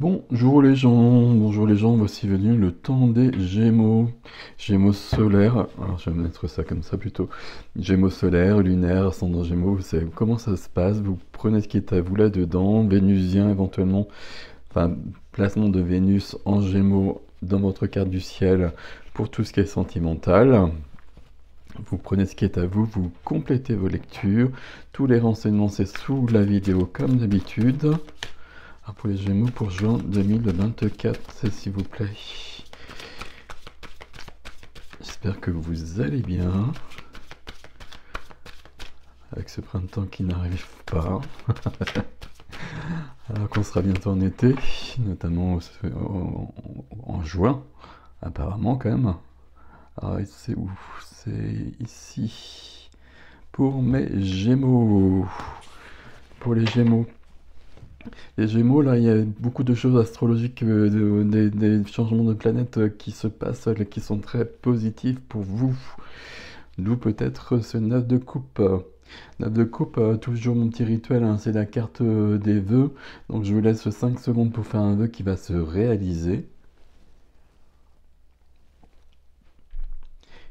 Bonjour les gens, bonjour les gens, voici venu le temps des Gémeaux. Gémeaux solaires, alors je vais mettre ça comme ça plutôt. Gémeaux solaires, lunaires, ascendant Gémeaux, vous savez comment ça se passe, vous prenez ce qui est à vous là-dedans, Vénusien éventuellement, enfin placement de Vénus en Gémeaux dans votre carte du ciel pour tout ce qui est sentimental. Vous prenez ce qui est à vous, vous complétez vos lectures. Tous les renseignements, c'est sous la vidéo comme d'habitude. Ah, pour les Gémeaux, pour juin 2024, s'il vous plaît. J'espère que vous allez bien. Avec ce printemps qui n'arrive pas. Alors qu'on sera bientôt en été, notamment en juin, apparemment quand même. Alors ah, c'est où C'est ici. Pour mes Gémeaux. Pour les Gémeaux. Les Gémeaux, là, il y a beaucoup de choses astrologiques, euh, des, changements de planète euh, qui se passent, euh, qui sont très positifs pour vous. D'où peut-être ce 9 de coupe. 9 de coupe, toujours mon petit rituel, hein, c'est la carte des vœux. Donc je vous laisse 5 secondes pour faire un vœu qui va se réaliser.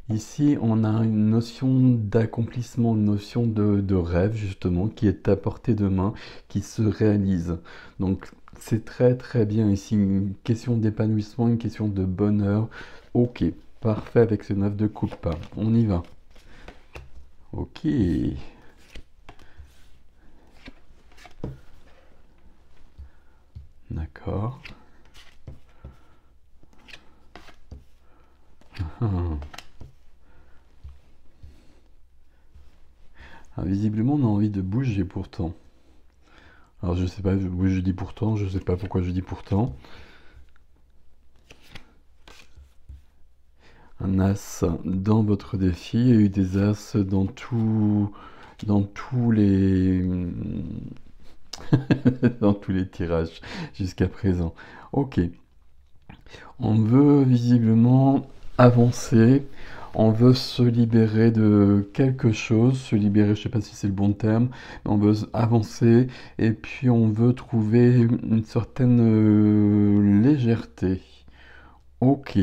Ici, on a une notion d'accomplissement, une notion de, rêve, justement, qui est à portée de main, qui se réalise. Donc, c'est très très bien ici, une question d'épanouissement, une question de bonheur. Ok, parfait avec ce 9 de coupe. On y va. Ok. je sais pas, oui, je dis pourtant, je sais pas pourquoi je dis pourtant. Un as dans votre défi, il y a eu des as dans tout, dans tous les, dans tous les tirages jusqu'à présent. Ok. On veut visiblement avancer on veut se libérer de quelque chose, se libérer, je ne sais pas si c'est le bon terme, mais on veut avancer et puis on veut trouver une certaine euh, légèreté. Ok.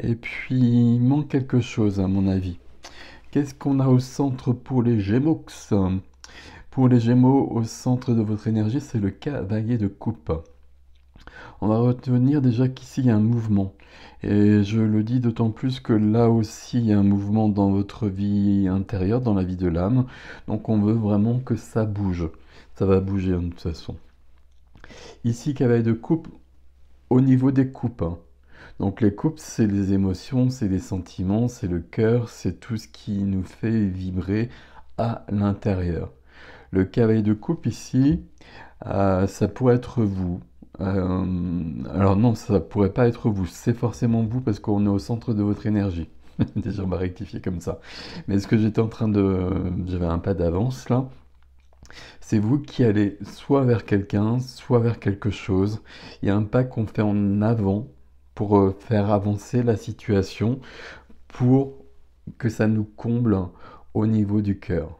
Et puis il manque quelque chose à mon avis. Qu'est-ce qu'on a au centre pour les Gémeaux Pour les Gémeaux, au centre de votre énergie, c'est le cavalier de coupe on va retenir déjà qu'ici il y a un mouvement. Et je le dis d'autant plus que là aussi il y a un mouvement dans votre vie intérieure, dans la vie de l'âme. Donc on veut vraiment que ça bouge. Ça va bouger hein, de toute façon. Ici, cavalier de coupe, au niveau des coupes. Hein. Donc les coupes, c'est les émotions, c'est les sentiments, c'est le cœur, c'est tout ce qui nous fait vibrer à l'intérieur. Le cavalier de coupe ici, euh, ça pourrait être vous, euh, alors non, ça pourrait pas être vous, c'est forcément vous parce qu'on est au centre de votre énergie. Déjà, on va rectifier comme ça. Mais ce que j'étais en train de... J'avais un pas d'avance là. C'est vous qui allez soit vers quelqu'un, soit vers quelque chose. Il y a un pas qu'on fait en avant pour euh, faire avancer la situation, pour que ça nous comble au niveau du cœur.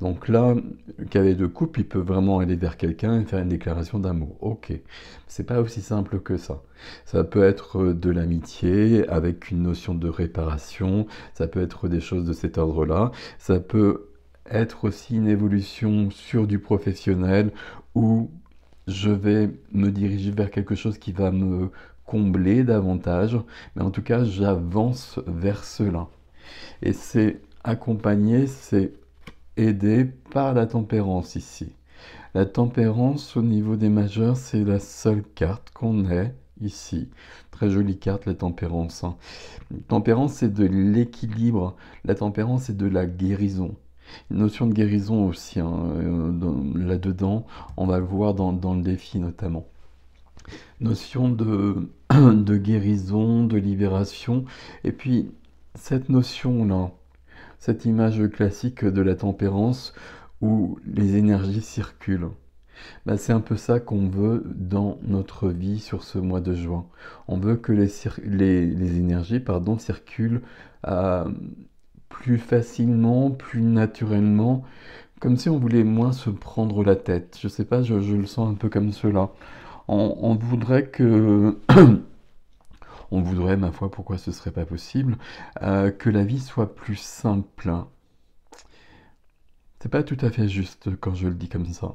Donc là, le avait de couple, il peut vraiment aller vers quelqu'un et faire une déclaration d'amour. Ok, c'est pas aussi simple que ça. Ça peut être de l'amitié avec une notion de réparation, ça peut être des choses de cet ordre-là, ça peut être aussi une évolution sur du professionnel où je vais me diriger vers quelque chose qui va me combler davantage, mais en tout cas j'avance vers cela. Et c'est accompagner, c'est aidé par la tempérance ici. La tempérance au niveau des majeurs, c'est la seule carte qu'on ait ici. Très jolie carte, la tempérance. La hein. tempérance, c'est de l'équilibre. La tempérance, c'est de la guérison. Une notion de guérison aussi, hein, euh, là-dedans, on va le voir dans, le défi notamment. Notion de guérison, de libération, et puis cette notion-là, cette image classique de la tempérance où les énergies circulent. Bah, c'est un peu ça qu'on veut dans notre vie sur ce mois de juin. On veut que les, énergies pardon, circulent euh, plus facilement, plus naturellement, comme si on voulait moins se prendre la tête. Je sais pas, je, le sens un peu comme cela. on voudrait que on voudrait, ma foi, pourquoi ce serait pas possible, euh, que la vie soit plus simple. C'est pas tout à fait juste quand je le dis comme ça.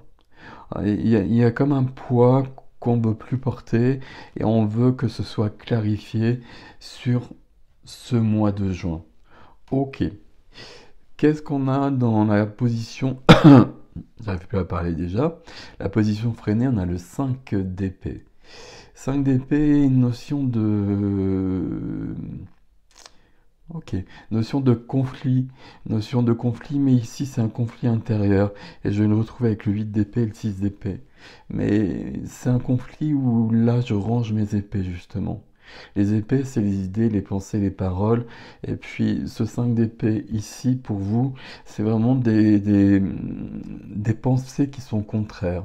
Il y a, il y a comme un poids qu'on ne veut plus porter et on veut que ce soit clarifié sur ce mois de juin. Ok. Qu'est-ce qu'on a dans la position J'arrive plus à parler déjà. La position freinée, on a le 5 d'épée. 5 d'épée, une notion de... Ok, notion de conflit, notion de conflit, mais ici c'est un conflit intérieur, et je vais le retrouver avec le 8 d'épée et le 6 d'épée. Mais c'est un conflit où là je range mes épées justement. Les épées, c'est les idées, les pensées, les paroles. Et puis ce 5 d'épée ici, pour vous, c'est vraiment des, des, des pensées qui sont contraires.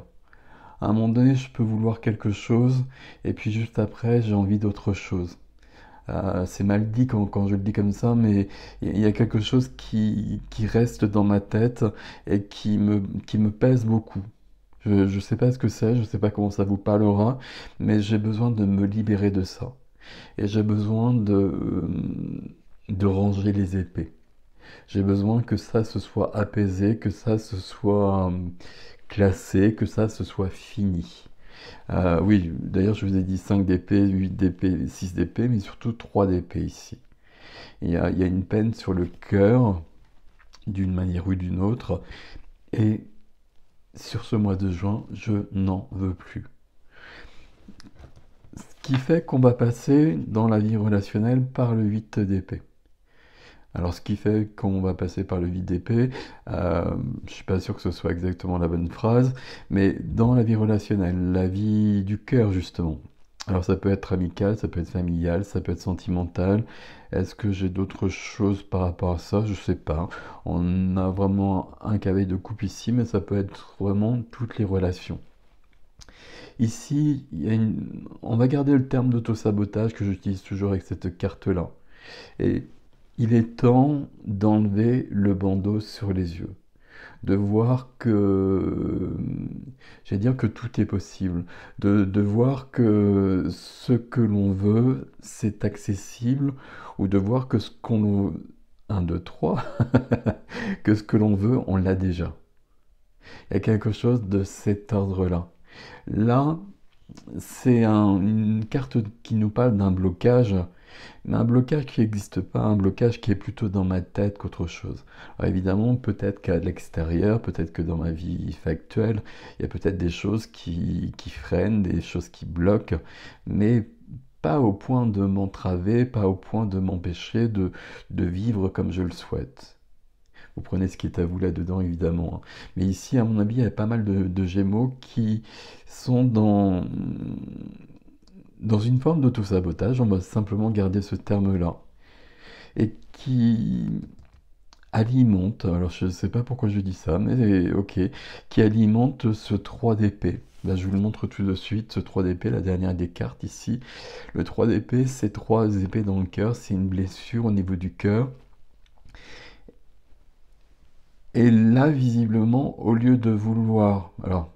À un moment donné, je peux vouloir quelque chose, et puis juste après, j'ai envie d'autre chose. Euh, c'est mal dit quand, je le dis comme ça, mais il y a quelque chose qui, reste dans ma tête et qui me, pèse beaucoup. Je ne sais pas ce que c'est, je ne sais pas comment ça vous parlera, mais j'ai besoin de me libérer de ça. Et j'ai besoin de, euh, de ranger les épées. J'ai besoin que ça se soit apaisé, que ça se soit, euh, classé que ça se soit fini. Euh, oui, d'ailleurs, je vous ai dit 5 DP, 8 DP, 6 DP, mais surtout 3 DP ici. Il y a, il une peine sur le cœur, d'une manière ou d'une autre, et sur ce mois de juin, je n'en veux plus. Ce qui fait qu'on va passer dans la vie relationnelle par le 8 d'épée. Alors ce qui fait qu'on va passer par le vide d'épée, je euh, je suis pas sûr que ce soit exactement la bonne phrase, mais dans la vie relationnelle, la vie du cœur justement. Alors ça peut être amical, ça peut être familial, ça peut être sentimental. Est-ce que j'ai d'autres choses par rapport à ça Je sais pas. On a vraiment un cavalier de coupe ici, mais ça peut être vraiment toutes les relations. Ici, une... on va garder le terme d'autosabotage que j'utilise toujours avec cette carte-là. Et il est temps d'enlever le bandeau sur les yeux, de voir que, j'allais dire que tout est possible, de, voir que ce que l'on veut, c'est accessible, ou de voir que ce qu'on veut, 1, 2, 3, que ce que l'on veut, on l'a déjà. Il y a quelque chose de cet ordre-là. Là, c'est une carte qui nous parle d'un blocage mais un blocage qui n'existe pas, un blocage qui est plutôt dans ma tête qu'autre chose. Alors évidemment, peut-être qu'à l'extérieur, peut-être que dans ma vie factuelle, il y a peut-être des choses qui, freinent, des choses qui bloquent, mais pas au point de m'entraver, pas au point de m'empêcher de, vivre comme je le souhaite. Vous prenez ce qui est à vous là-dedans, évidemment. Hein. Mais ici, à mon avis, il y a pas mal de gémeaux qui sont dans dans une forme d'auto-sabotage, on va simplement garder ce terme-là, et qui alimente, alors je ne sais pas pourquoi je dis ça, mais ok, qui alimente ce 3 d'épée. Là, je vous le montre tout de suite, ce 3 d'épée, la dernière des cartes ici. Le 3 d'épée, c'est trois épées dans le cœur, c'est une blessure au niveau du cœur et là, visiblement, au lieu de vouloir... Alors,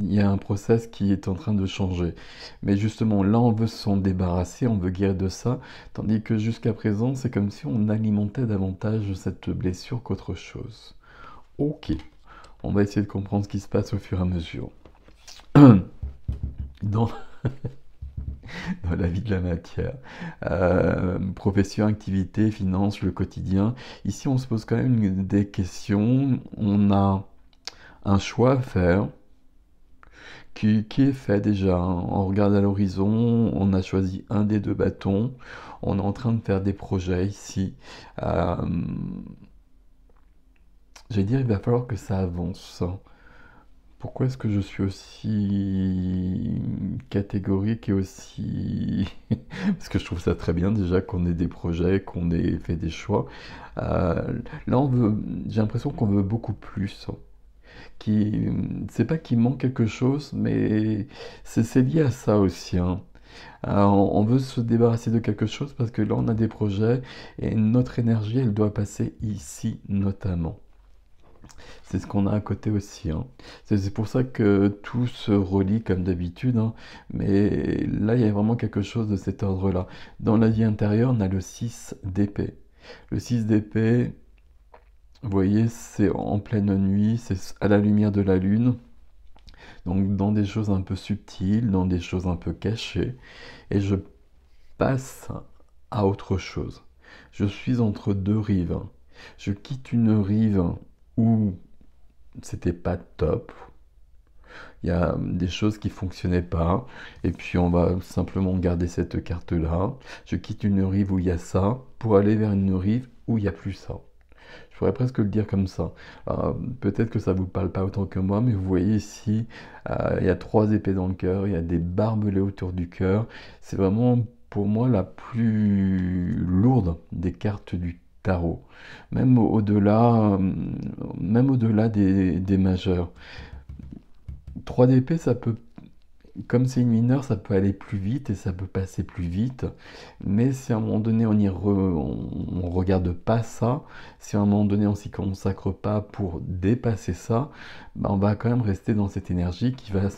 il y a un process qui est en train de changer. Mais justement, là, on veut s'en débarrasser, on veut guérir de ça. Tandis que jusqu'à présent, c'est comme si on alimentait davantage cette blessure qu'autre chose. Ok. On va essayer de comprendre ce qui se passe au fur et à mesure. Dans... dans la vie de la matière. Euh, profession, activité, finance, le quotidien. Ici, on se pose quand même des questions. On a un choix à faire. Qui, est fait déjà. Hein. On regarde à l'horizon, on a choisi un des deux bâtons, on est en train de faire des projets ici. Euh, J'ai dire, il va falloir que ça avance. Pourquoi est-ce que je suis aussi catégorique et aussi... Parce que je trouve ça très bien déjà qu'on ait des projets, qu'on ait fait des choix. Euh, là, on veut... j'ai l'impression qu'on veut beaucoup plus. Hein. Qui... C'est pas qu'il manque quelque chose, mais c'est lié à ça aussi. Hein. Euh, on veut se débarrasser de quelque chose parce que là, on a des projets et notre énergie, elle doit passer ici notamment. C'est ce qu'on a à côté aussi. Hein. C'est pour ça que tout se relie comme d'habitude, hein. mais là, il y a vraiment quelque chose de cet ordre-là. Dans la vie intérieure, on a le 6 d'épée. Le 6 d'épée, vous voyez, c'est en pleine nuit, c'est à la lumière de la lune. Donc dans des choses un peu subtiles, dans des choses un peu cachées. Et je passe à autre chose. Je suis entre deux rives. Je quitte une rive où c'était pas top. Il y a euh, des choses qui fonctionnaient pas. Et puis on va simplement garder cette carte-là. Je quitte une rive où il y a ça pour aller vers une rive où il n'y a plus ça. Je pourrais presque le dire comme ça. Euh, peut-être que ça ne vous parle pas autant que moi, mais vous voyez ici, euh, il y a trois épées dans le cœur, il y a des barbelés autour du cœur. C'est vraiment pour moi la plus lourde des cartes du tarot, même au-delà, euh, même au-delà des, des, majeurs. 3 d'épée, ça peut, comme c'est une mineure, ça peut aller plus vite et ça peut passer plus vite. Mais si à un moment donné on y on, regarde pas ça, si à un moment donné on s'y consacre pas pour dépasser ça, ben, on va quand même rester dans cette énergie qui va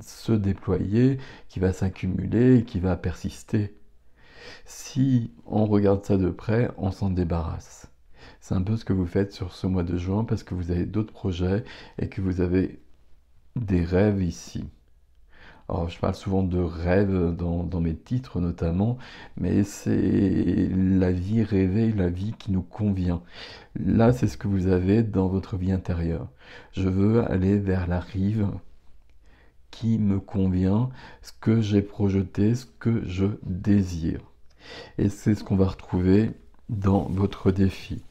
se déployer, qui va s'accumuler qui va persister. Si on regarde ça de près, on s'en débarrasse. C'est un peu ce que vous faites sur ce mois de juin parce que vous avez d'autres projets et que vous avez des rêves ici. Alors, je parle souvent de rêves dans, mes titres notamment, mais c'est la vie rêvée, la vie qui nous convient. Là, c'est ce que vous avez dans votre vie intérieure. Je veux aller vers la rive qui me convient, ce que j'ai projeté, ce que je désire. Et c'est ce qu'on va retrouver dans votre défi.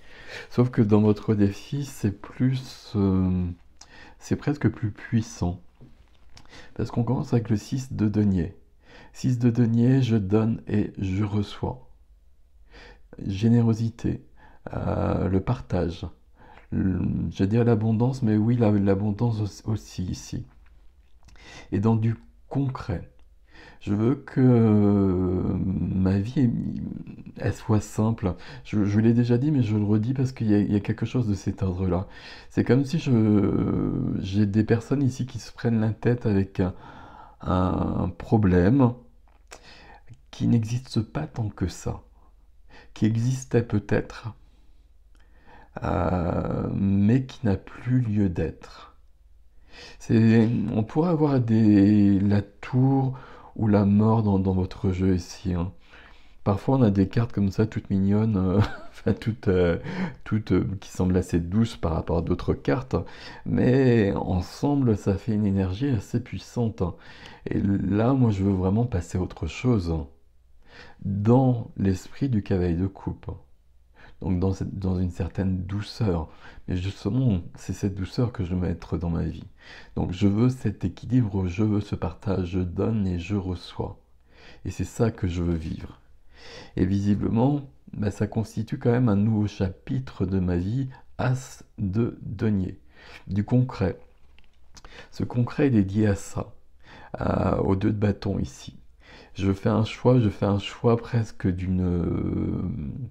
Sauf que dans votre défi, c'est plus. Euh, c'est presque plus puissant. Parce qu'on commence avec le 6 de denier. 6 de denier, je donne et je reçois. Générosité, euh, le partage. J'allais dire l'abondance, mais oui, l'abondance aussi ici. Et dans du concret. Je veux que euh, ma vie elle soit simple. Je, l'ai déjà dit, mais je le redis parce qu'il y, y, a quelque chose de cet ordre-là. C'est comme si j'ai des personnes ici qui se prennent la tête avec un, problème qui n'existe pas tant que ça, qui existait peut-être, euh, mais qui n'a plus lieu d'être. On pourrait avoir des, la tour ou la mort dans, votre jeu ici. Hein. Parfois, on a des cartes comme ça, toutes mignonnes, euh, enfin, toutes, euh, toutes euh, qui semblent assez douces par rapport à d'autres cartes, mais ensemble, ça fait une énergie assez puissante. Hein. Et là, moi, je veux vraiment passer à autre chose hein, dans l'esprit du cavalier de coupe donc dans, une certaine douceur. Mais justement, c'est cette douceur que je veux mettre dans ma vie. Donc je veux cet équilibre, je veux ce partage, je donne et je reçois. Et c'est ça que je veux vivre. Et visiblement, bah, ça constitue quand même un nouveau chapitre de ma vie, as de denier, du concret. Ce concret est dédié à ça, aux deux de bâton ici. Je fais un choix, je fais un choix presque d'une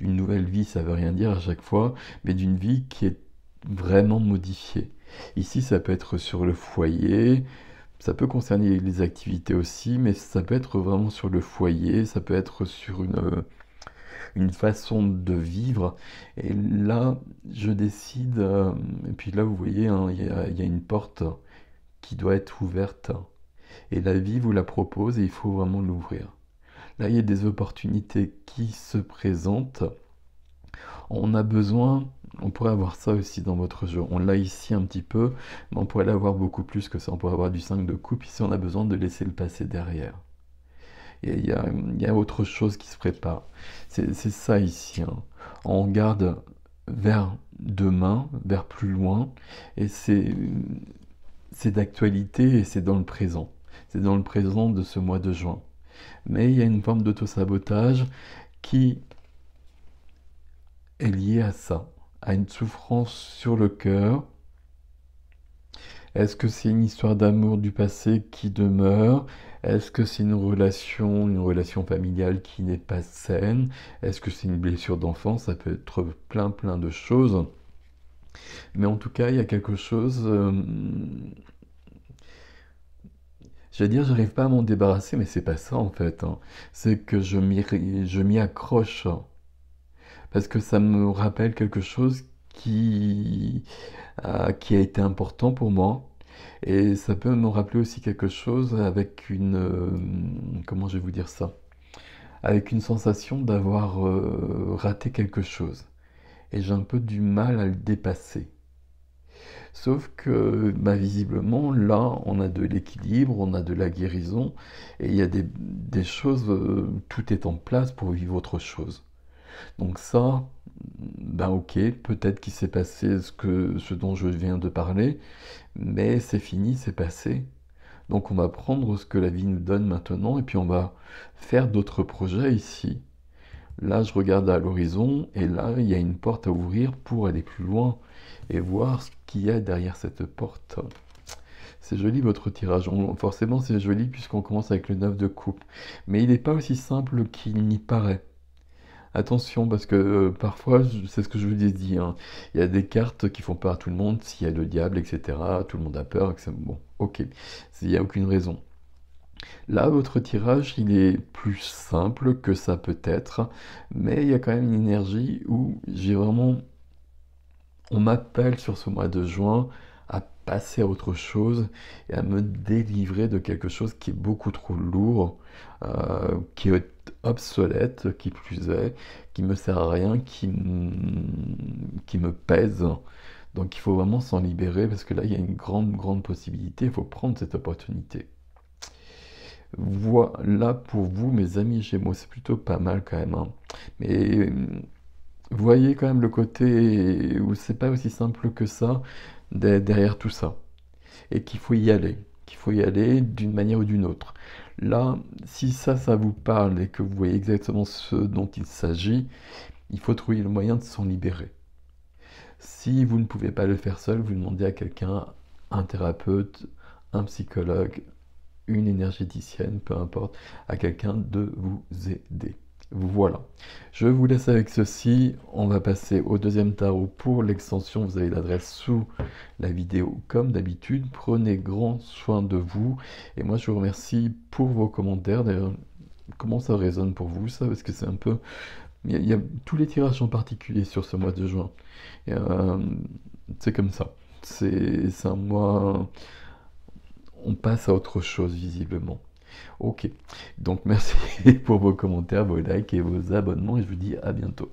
d'une nouvelle vie, ça veut rien dire à chaque fois, mais d'une vie qui est vraiment modifiée. Ici, ça peut être sur le foyer, ça peut concerner les activités aussi, mais ça peut être vraiment sur le foyer, ça peut être sur une, euh, une façon de vivre. Et là, je décide, euh, et puis là, vous voyez, hein, il y, a une porte qui doit être ouverte. Et la vie vous la propose et il faut vraiment l'ouvrir. Là, il y a des opportunités qui se présentent. On a besoin, on pourrait avoir ça aussi dans votre jeu. On l'a ici un petit peu, mais on pourrait l'avoir beaucoup plus que ça. On pourrait avoir du 5 de coupe ici, on a besoin de laisser le passé derrière. Et il y a, autre chose qui se prépare. C'est ça ici. Hein. On regarde vers demain, vers plus loin, et c'est d'actualité et c'est dans le présent. C'est dans le présent de ce mois de juin mais il y a une forme d'autosabotage qui est liée à ça, à une souffrance sur le cœur. Est-ce que c'est une histoire d'amour du passé qui demeure Est-ce que c'est une relation, une relation familiale qui n'est pas saine Est-ce que c'est une blessure d'enfant Ça peut être plein plein de choses. Mais en tout cas, il y a quelque chose euh, J'allais dire, j'arrive pas à m'en débarrasser, mais c'est pas ça en fait. Hein. C'est que je m'y accroche. Hein. Parce que ça me rappelle quelque chose qui, euh, qui a été important pour moi. Et ça peut me rappeler aussi quelque chose avec une. Euh, comment je vais vous dire ça Avec une sensation d'avoir euh, raté quelque chose. Et j'ai un peu du mal à le dépasser. Sauf que bah, visiblement, là, on a de l'équilibre, on a de la guérison, et il y a des, choses, euh, tout est en place pour vivre autre chose. Donc ça, ben ok, peut-être qu'il s'est passé ce, que, ce dont je viens de parler, mais c'est fini, c'est passé. Donc on va prendre ce que la vie nous donne maintenant et puis on va faire d'autres projets ici. Là, je regarde à l'horizon et là, il y a une porte à ouvrir pour aller plus loin et voir ce qu'il y a derrière cette porte. C'est joli votre tirage. forcément, c'est joli puisqu'on commence avec le 9 de coupe. Mais il n'est pas aussi simple qu'il n'y paraît. Attention, parce que euh, parfois, c'est ce que je vous ai dit, hein. il y a des cartes qui font peur à tout le monde, s'il y a le diable, etc. Tout le monde a peur, etc. Bon, ok. Il n'y a aucune raison. Là, votre tirage, il est plus simple que ça peut être, mais il y a quand même une énergie où j'ai vraiment... On m'appelle sur ce mois de juin à passer à autre chose et à me délivrer de quelque chose qui est beaucoup trop lourd, euh, qui est obsolète, qui plus est, qui me sert à rien, qui, qui me pèse. Donc il faut vraiment s'en libérer parce que là, il y a une grande, grande possibilité, il faut prendre cette opportunité. Voilà pour vous, mes amis Gémeaux. C'est plutôt pas mal quand même. Hein. Mais hum, voyez quand même le côté où c'est pas aussi simple que ça derrière tout ça. Et qu'il faut y aller. Qu'il faut y aller d'une manière ou d'une autre. Là, si ça, ça vous parle et que vous voyez exactement ce dont il s'agit, il faut trouver le moyen de s'en libérer. Si vous ne pouvez pas le faire seul, vous demandez à quelqu'un, un thérapeute, un psychologue, une énergéticienne, peu importe, à quelqu'un de vous aider. Voilà. Je vous laisse avec ceci. On va passer au deuxième tarot pour l'extension. Vous avez l'adresse sous la vidéo comme d'habitude. Prenez grand soin de vous. Et moi, je vous remercie pour vos commentaires. D'ailleurs, comment ça résonne pour vous, ça Parce que c'est un peu... Il y, a, il tous les tirages en particulier sur ce mois de juin. Euh, c'est comme ça. C'est un mois on passe à autre chose visiblement. Ok, donc merci pour vos commentaires, vos likes et vos abonnements et je vous dis à bientôt.